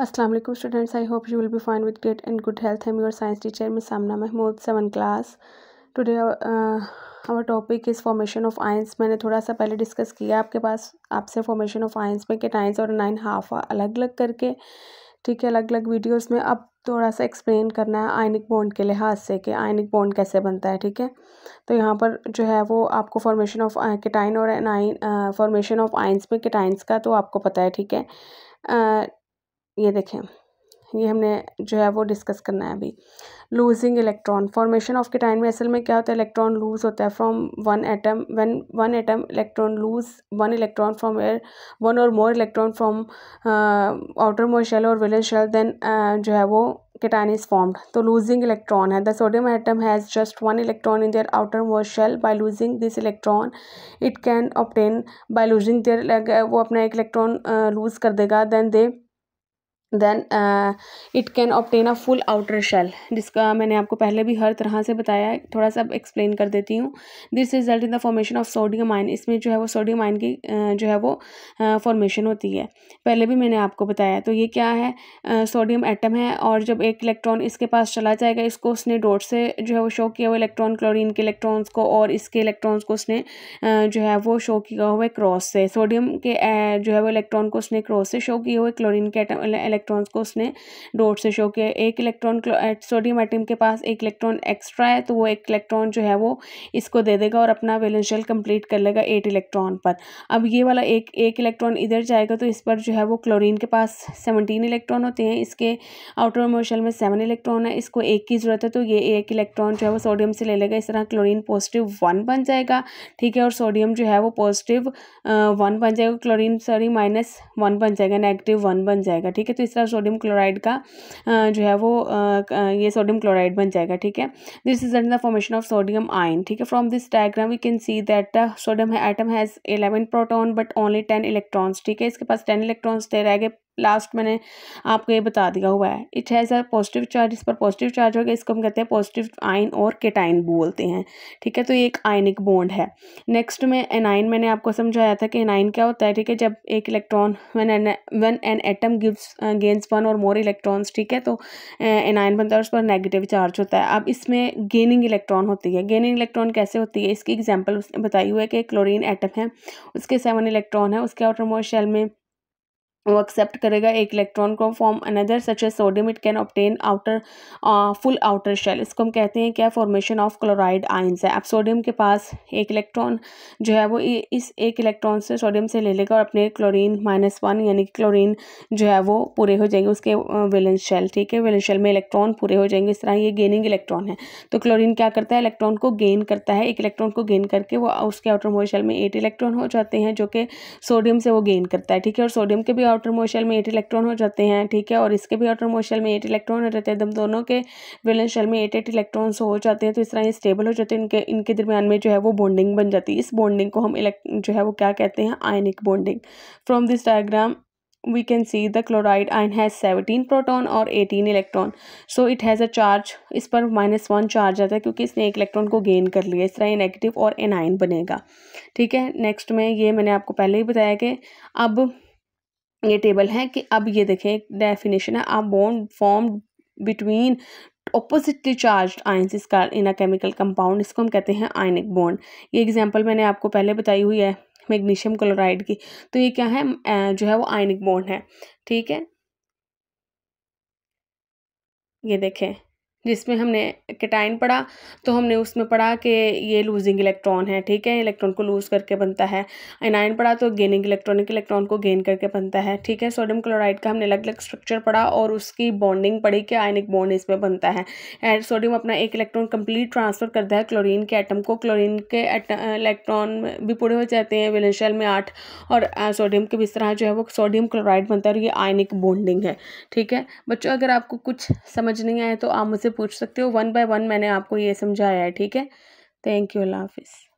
Aslam students I hope you will be fine with great and good health am your science teacher miss Samna Mahmood seven class today हमारा topic is formation of ions मैंने थोड़ा सा पहले discuss किया आपके पास आपसे फॉर्मेशन ऑफ आइंस में केटाइंस और नाइन हाफ अलग अलग करके ठीक है अलग अलग वीडियोस में अब थोड़ा सा एक्सप्लेन करना है आयनिक बॉन्ड के लिहाज से कि आयनिक बॉन्ड कैसे बनता है ठीक है तो यहाँ पर जो है वो आपको फॉर्मेशन ऑफ किटाइन और नाइन फॉर्मेशन ऑफ आइंस में किटाइंस का तो आपको पता है ठीक है uh, ये देखें ये हमने जो है वो डिस्कस करना है अभी losing electron formation of cation में असल में क्या होता है इलेक्ट्रॉन लूज होता है from one atom one one atom electron lose one electron from air one or more electron from outer more shell or villain shell then जो है वो कीटाइन इज फॉर्म्ड तो लूजिंग इलेक्ट्रॉन है the sodium atom has just one electron in their outer more shell by losing this electron it can obtain by losing there वो अपना एक electron lose uh, कर देगा then they then it can obtain a full outer shell जिसका मैंने आपको पहले भी हर तरह से बताया है थोड़ा सा एक्सप्लेन कर देती हूँ this result in the formation of sodium ion इसमें जो है वो सोडियम आइन की uh, जो है वो फॉर्मेशन uh, होती है पहले भी मैंने आपको बताया तो ये क्या है सोडियम uh, एटम है और जब एक इलेक्ट्रॉन इसके पास चला जाएगा इसको उसने डोट से जो है वो शो किया हुआ इलेक्ट्रॉन क्लोरिन के इलेक्ट्रॉन्स को और इसके इलेक्ट्रॉन्स को उसने जो है वो शो किया हुआ क्रॉस से सोडियम के जो है वो इलेक्ट्रॉन को उसने क्रॉस से शो किए हुए क्लोरिन के एटम इलेक्ट्रॉन्स को उसने डोट से शो किया एक इलेक्ट्रॉन सोडियम आइटम के पास एक इलेक्ट्रॉन एक्स्ट्रा है तो वो एक इलेक्ट्रॉन जो है वो इसको दे देगा और अपना वेलेंशियल कंप्लीट कर लेगा एट इलेक्ट्रॉन पर अब ये वाला एक एक इलेक्ट्रॉन इधर जाएगा तो इस पर जो है वो क्लोरीन के पास सेवनटीन इलेक्ट्रॉन होते हैं इसके आउटर मोशल में सेवन इलेक्ट्रॉन है इसको एक की ज़रूरत है तो ये एक इलेक्ट्रॉन जो है वो सोडियम से ले लेगा इस तरह क्लोरीन पॉजिटिव वन बन जाएगा ठीक है और सोडियम जो है वो पॉजिटिव वन बन जाएगा क्लोरीन सॉरी माइनस वन बन जाएगा नेगेटिव वन बन जाएगा ठीक है तो इस तीसरा सोडियम क्लोराइड का जो है वो ये सोडियम क्लोराइड बन जाएगा ठीक है this is the formation of sodium ion ठीक है from this diagram we can see that sodium atom has eleven proton but only ten electrons ठीक है इसके पास टेन इलेक्ट्रॉन्स दे रह गए लास्ट मैंने आपको ये बता दिया हुआ है it has a positive charge इस पर पॉजिटिव चार्ज होगा इसको हम कहते हैं पॉजिटिव आयन और केटाइन बोलते हैं ठीक है तो ये एक आयनिक बॉन्ड है नेक्स्ट में एनाइन मैंने आपको समझाया था कि एनाइन क्या होता है ठीक है जब एक electron one an one an atom gives gains one or more electrons ठीक है तो एनाइन uh, बनता है उस पर नेगेटिव चार्ज होता है अब इसमें गेनिंग इलेक्ट्रॉन होती है गेनिंग इलेक्ट्रॉन कैसे होती है इसकी एग्जाम्पल उसने बताई हुई है कि क्लोरिन एटम है उसके सेवन इलेक्ट्रॉन है उसके आउटर मोर शेल में वो एक्सेप्ट करेगा एक इलेक्ट्रॉन को form another such as sodium it can obtain outer full outer shell इसको हम कहते हैं क्या फॉर्मेशन ऑफ क्लोराइड आइंस है अब सोडियम के पास एक इलेक्ट्रॉन जो है वो इस एक इलेक्ट्रॉन से सोडियम से ले लेगा और अपने क्लोरीन माइनस वन यानी कि क्लोरीन जो है वो पूरे हो जाएंगे उसके वेलेंस uh, शेल ठीक है वेलेंस शेल में इलेक्ट्रॉन पूरे हो जाएंगे इस तरह ये गेनिंग इलेक्ट्रॉन है तो क्लोरीन क्या करता है इलेक्ट्रॉन को गेन करता है एक इलेक्ट्रॉन को गेन करके वो उसके आउटर मोर शेल में एट इलेक्ट्रॉन हो जाते हैं जो कि सोडियम से वो गेन करता है ठीक है और सोडियम के भी आउटर मोशल में एट इलेक्ट्रॉन हो जाते हैं ठीक है और इसके भी आउटर मोशल में एट इलेक्ट्रॉन हो जाते हैं दम दोनों के वेलेंस शेल में एट एट इलेक्ट्रॉन्स हो जाते हैं तो इस तरह ये स्टेबल हो जाते हैं इनके इनके दरमियान में जो है वो बॉन्डिंग बन जाती है इस बॉन्डिंग को हम जो है वो क्या कहते हैं ionic bonding from this diagram we can see the chloride ion has seventeen proton और eighteen electron so it has a charge इस पर माइनस वन चार्ज आता है क्योंकि इसने एक इलेक्ट्रॉन को गेन कर लिया इस तरह ये नेगेटिव और एनाइन बनेगा ठीक है नेक्स्ट में ये मैंने आपको पहले ही बताया कि अब ये टेबल है कि अब ये देखें डेफिनेशन है आप bond form between oppositely charge ions इस कार इन अ केमिकल कंपाउंड इसको हम कहते हैं आयनिक बॉन्ड ये एग्जांपल मैंने आपको पहले बताई हुई है मैग्नीशियम क्लोराइड की तो ये क्या है जो है वो आयनिक बॉन्ड है ठीक है ये देखें जिसमें हमने कैटाइन पढ़ा तो हमने उसमें पढ़ा कि ये लूजिंग इलेक्ट्रॉन है ठीक है इलेक्ट्रॉन को लूज़ करके बनता है एनाइन पढ़ा तो गेनिंग इलेक्ट्रॉनिक इलेक्ट्रॉन को गेन करके बनता है ठीक है सोडियम क्लोराइड का हमने अलग अलग स्ट्रक्चर पढ़ा और उसकी बॉन्डिंग पढ़ी कि आयनिक बॉन्ड इसमें बनता है एंड सोडियम अपना एक इलेक्ट्रॉन कम्प्लीट ट्रांसफ़र करता है क्लोरिन के आइटम को क्लोरिन के इलेक्ट्रॉन भी पूरे हो जाते हैं विलनशल में आठ और सोडियम के बिस्तर जो है वो सोडियम क्लोराइड बनता है और ये आयनिक बॉन्डिंग है ठीक है बच्चों अगर आपको कुछ समझ नहीं आए तो आप मुझसे पूछ सकते हो वन बाय वन मैंने आपको ये समझाया है ठीक है थैंक यू अल्लाह हाफिज़